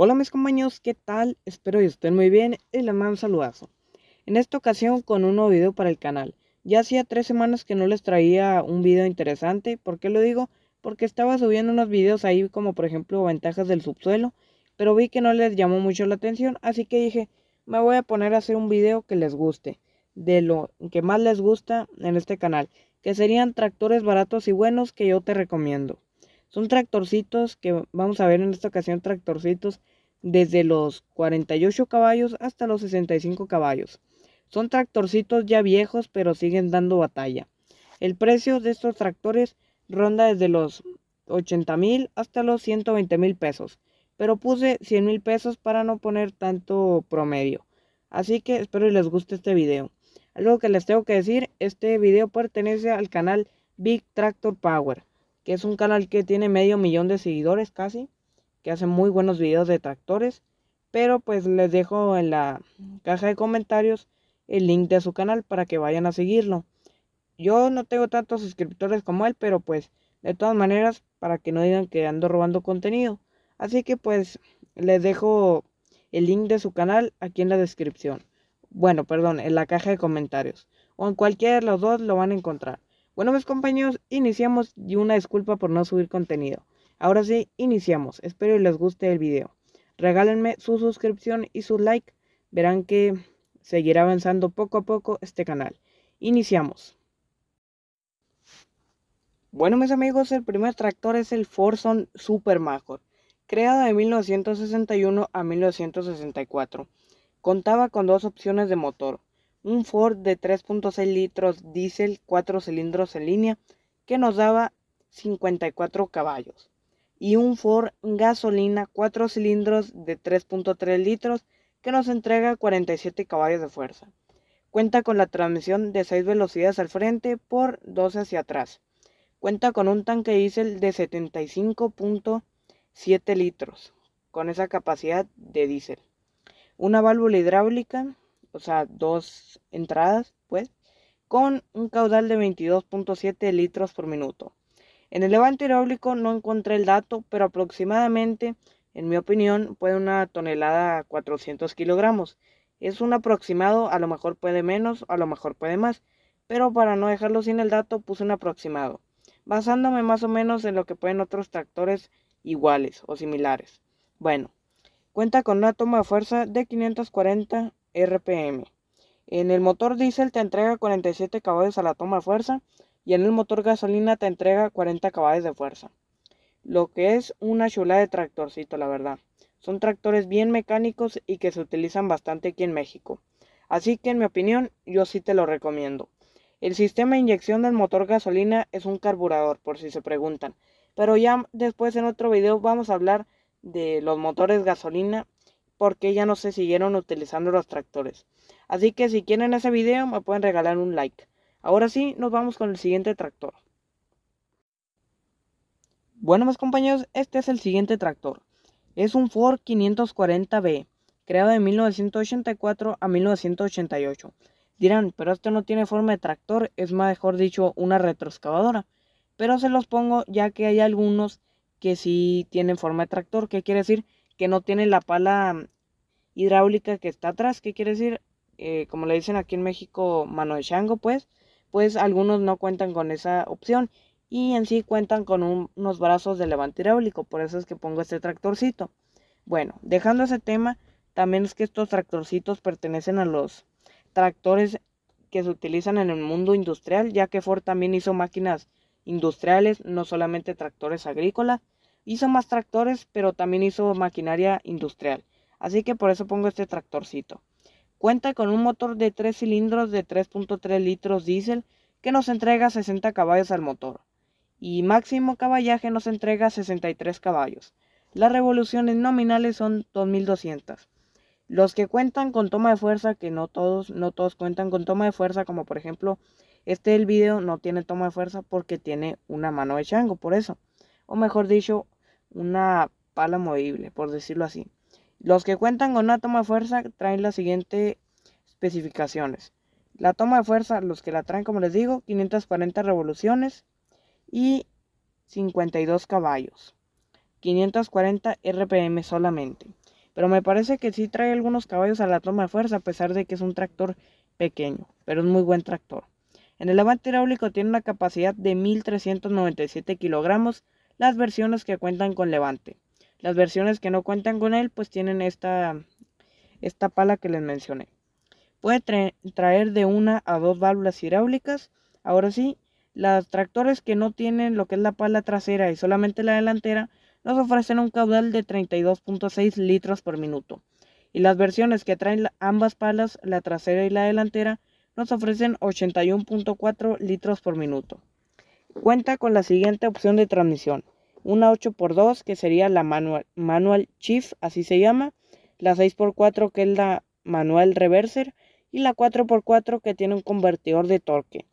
Hola mis compañeros, ¿qué tal? Espero que estén muy bien y les mando un saludazo. En esta ocasión con un nuevo video para el canal. Ya hacía tres semanas que no les traía un video interesante. ¿Por qué lo digo? Porque estaba subiendo unos videos ahí como por ejemplo ventajas del subsuelo, pero vi que no les llamó mucho la atención, así que dije, me voy a poner a hacer un video que les guste, de lo que más les gusta en este canal, que serían tractores baratos y buenos que yo te recomiendo. Son tractorcitos que vamos a ver en esta ocasión, tractorcitos desde los 48 caballos hasta los 65 caballos. Son tractorcitos ya viejos pero siguen dando batalla. El precio de estos tractores ronda desde los 80 mil hasta los 120 mil pesos, pero puse 100 mil pesos para no poner tanto promedio. Así que espero les guste este video. Algo que les tengo que decir, este video pertenece al canal Big Tractor Power que es un canal que tiene medio millón de seguidores casi, que hace muy buenos videos de tractores, pero pues les dejo en la caja de comentarios el link de su canal para que vayan a seguirlo. Yo no tengo tantos suscriptores como él, pero pues de todas maneras, para que no digan que ando robando contenido. Así que pues les dejo el link de su canal aquí en la descripción. Bueno, perdón, en la caja de comentarios. O en cualquiera de los dos lo van a encontrar. Bueno, mis compañeros, iniciamos y una disculpa por no subir contenido. Ahora sí, iniciamos. Espero que les guste el video. Regálenme su suscripción y su like. Verán que seguirá avanzando poco a poco este canal. Iniciamos. Bueno, mis amigos, el primer tractor es el Forson Super creado de 1961 a 1964. Contaba con dos opciones de motor, un Ford de 3.6 litros diésel, 4 cilindros en línea, que nos daba 54 caballos. Y un Ford gasolina, 4 cilindros de 3.3 litros, que nos entrega 47 caballos de fuerza. Cuenta con la transmisión de 6 velocidades al frente por 12 hacia atrás. Cuenta con un tanque diésel de 75.7 litros, con esa capacidad de diésel. Una válvula hidráulica o sea, dos entradas, pues, con un caudal de 22.7 litros por minuto. En el levante hidráulico no encontré el dato, pero aproximadamente, en mi opinión, puede una tonelada a 400 kilogramos. Es un aproximado, a lo mejor puede menos, a lo mejor puede más, pero para no dejarlo sin el dato puse un aproximado, basándome más o menos en lo que pueden otros tractores iguales o similares. Bueno, cuenta con una toma de fuerza de 540 RPM. En el motor diésel te entrega 47 caballos a la toma de fuerza y en el motor gasolina te entrega 40 caballos de fuerza. Lo que es una chula de tractorcito, la verdad. Son tractores bien mecánicos y que se utilizan bastante aquí en México. Así que en mi opinión, yo sí te lo recomiendo. El sistema de inyección del motor gasolina es un carburador, por si se preguntan. Pero ya después en otro video vamos a hablar de los motores gasolina porque ya no se siguieron utilizando los tractores. Así que si quieren ese video me pueden regalar un like. Ahora sí, nos vamos con el siguiente tractor. Bueno mis compañeros, este es el siguiente tractor. Es un Ford 540B, creado de 1984 a 1988. Dirán, pero este no tiene forma de tractor, es mejor dicho una retroexcavadora. Pero se los pongo ya que hay algunos que sí tienen forma de tractor, ¿Qué quiere decir que no tiene la pala mm, hidráulica que está atrás, ¿qué quiere decir? Eh, como le dicen aquí en México, mano de chango, pues, pues algunos no cuentan con esa opción y en sí cuentan con unos brazos de levante hidráulico, por eso es que pongo este tractorcito. Bueno, dejando ese tema, también es que estos tractorcitos pertenecen a los tractores que se utilizan en el mundo industrial, ya que Ford también hizo máquinas industriales, no solamente tractores agrícolas. Hizo más tractores, pero también hizo maquinaria industrial. Así que por eso pongo este tractorcito. Cuenta con un motor de 3 cilindros de 3.3 litros diésel que nos entrega 60 caballos al motor. Y máximo caballaje nos entrega 63 caballos. Las revoluciones nominales son 2200. Los que cuentan con toma de fuerza, que no todos, no todos cuentan con toma de fuerza, como por ejemplo este del video no tiene toma de fuerza porque tiene una mano de chango, por eso. O mejor dicho, una pala movible, por decirlo así. Los que cuentan con una toma de fuerza traen las siguientes especificaciones. La toma de fuerza, los que la traen, como les digo, 540 revoluciones y 52 caballos. 540 RPM solamente. Pero me parece que sí trae algunos caballos a la toma de fuerza, a pesar de que es un tractor pequeño, pero es muy buen tractor. En el avante hidráulico tiene una capacidad de 1.397 kilogramos las versiones que cuentan con levante. Las versiones que no cuentan con él, pues tienen esta, esta pala que les mencioné. Puede traer de una a dos válvulas hidráulicas. Ahora sí, los tractores que no tienen lo que es la pala trasera y solamente la delantera, nos ofrecen un caudal de 32.6 litros por minuto. Y las versiones que traen ambas palas, la trasera y la delantera, nos ofrecen 81.4 litros por minuto. Cuenta con la siguiente opción de transmisión, una 8x2 que sería la manual, manual shift, así se llama, la 6x4 que es la manual reverser y la 4x4 que tiene un convertidor de torque.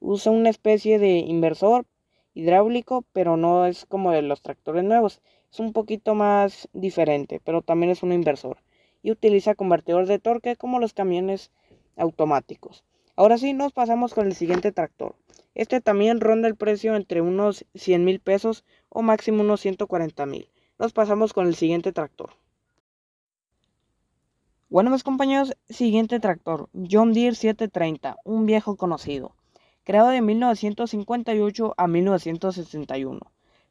Usa una especie de inversor hidráulico, pero no es como de los tractores nuevos, es un poquito más diferente, pero también es un inversor y utiliza convertidor de torque como los camiones automáticos. Ahora sí, nos pasamos con el siguiente tractor. Este también ronda el precio entre unos 100 mil pesos o máximo unos 140 mil. Nos pasamos con el siguiente tractor. Bueno, mis compañeros, siguiente tractor, John Deere 730, un viejo conocido, creado de 1958 a 1961.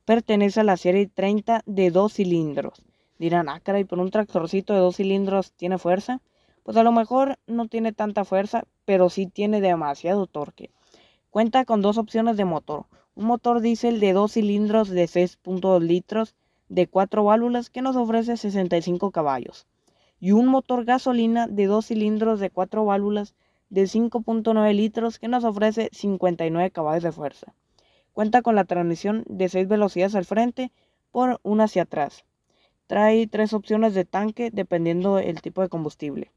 Pertenece a la serie 30 de dos cilindros. Dirán, ah, caray, pero un tractorcito de dos cilindros tiene fuerza. Pues a lo mejor no tiene tanta fuerza, pero sí tiene demasiado torque. Cuenta con dos opciones de motor. Un motor diésel de 2 cilindros de 6.2 litros de 4 válvulas que nos ofrece 65 caballos. Y un motor gasolina de 2 cilindros de 4 válvulas de 5.9 litros que nos ofrece 59 caballos de fuerza. Cuenta con la transmisión de 6 velocidades al frente por una hacia atrás. Trae tres opciones de tanque dependiendo del tipo de combustible.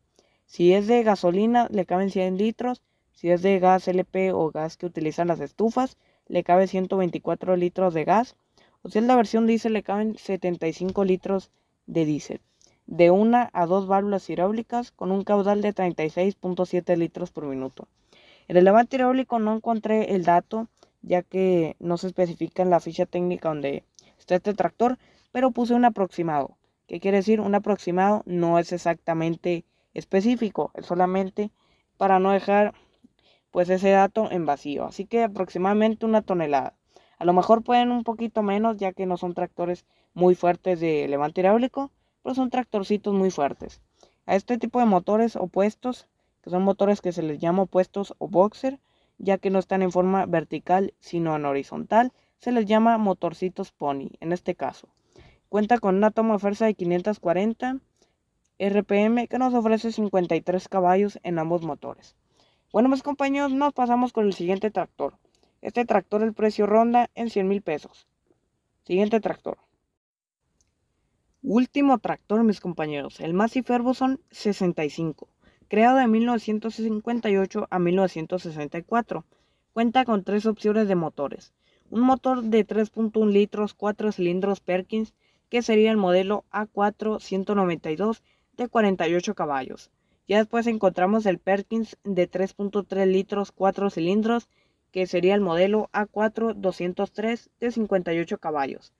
Si es de gasolina le caben 100 litros, si es de gas LP o gas que utilizan las estufas, le cabe 124 litros de gas. O si es la versión diésel, le caben 75 litros de diésel. De una a dos válvulas hidráulicas con un caudal de 36.7 litros por minuto. En el levante hidráulico no encontré el dato, ya que no se especifica en la ficha técnica donde está este tractor, pero puse un aproximado. ¿Qué quiere decir? Un aproximado no es exactamente específico, es solamente para no dejar pues ese dato en vacío. Así que aproximadamente una tonelada. A lo mejor pueden un poquito menos ya que no son tractores muy fuertes de levante hidráulico, pero son tractorcitos muy fuertes. A este tipo de motores opuestos, que son motores que se les llama opuestos o boxer, ya que no están en forma vertical sino en horizontal, se les llama motorcitos pony en este caso. Cuenta con una toma de fuerza de 540 RPM que nos ofrece 53 caballos en ambos motores. Bueno, mis compañeros, nos pasamos con el siguiente tractor. Este tractor el precio ronda en 100 mil pesos. Siguiente tractor. Último tractor, mis compañeros, el Massey Ferguson 65, creado de 1958 a 1964. Cuenta con tres opciones de motores. Un motor de 3.1 litros, 4 cilindros Perkins, que sería el modelo a 4192 de 48 caballos. Ya después encontramos el Perkins de 3.3 litros 4 cilindros, que sería el modelo A4 203 de 58 caballos.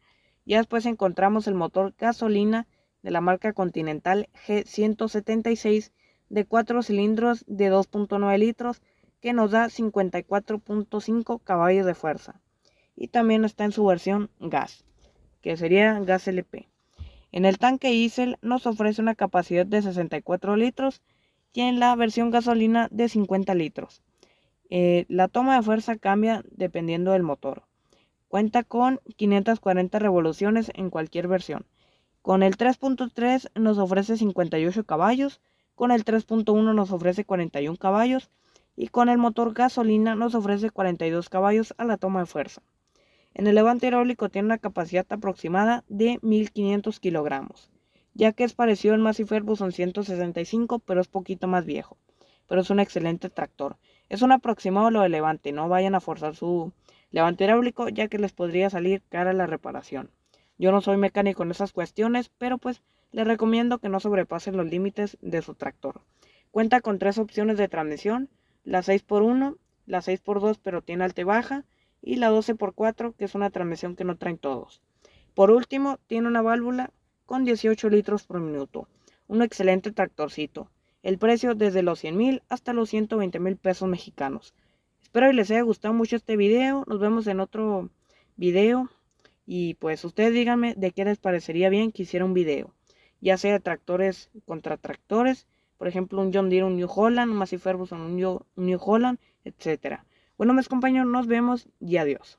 Ya después encontramos el motor gasolina de la marca Continental G176 de 4 cilindros de 2.9 litros que nos da 54.5 caballos de fuerza. Y también está en su versión gas, que sería gas LP. En el tanque diesel nos ofrece una capacidad de 64 litros tiene la versión gasolina de 50 litros. Eh, la toma de fuerza cambia dependiendo del motor. Cuenta con 540 revoluciones en cualquier versión. Con el 3.3 nos ofrece 58 caballos, con el 3.1 nos ofrece 41 caballos y con el motor gasolina nos ofrece 42 caballos a la toma de fuerza. En el levante hidráulico tiene una capacidad aproximada de 1500 kilogramos ya que es parecido al Massey Ferguson 165, pero es poquito más viejo. Pero es un excelente tractor. Es un aproximado lo de levante, no vayan a forzar su levante hidráulico, ya que les podría salir cara la reparación. Yo no soy mecánico en esas cuestiones, pero pues les recomiendo que no sobrepasen los límites de su tractor. Cuenta con tres opciones de transmisión, la 6x1, la 6x2 pero tiene alta y baja, y la 12x4 que es una transmisión que no traen todos. Por último, tiene una válvula con 18 litros por minuto. Un excelente tractorcito. El precio desde los 100 mil hasta los 120 mil pesos mexicanos. Espero que les haya gustado mucho este video. Nos vemos en otro video. Y pues ustedes díganme de qué les parecería bien que hiciera un video. Ya sea tractores contra tractores. Por ejemplo, un John Deere, un New Holland, un Massey Ferguson, un New, Holland, Etcétera. Bueno, mis compañeros, nos vemos y adiós.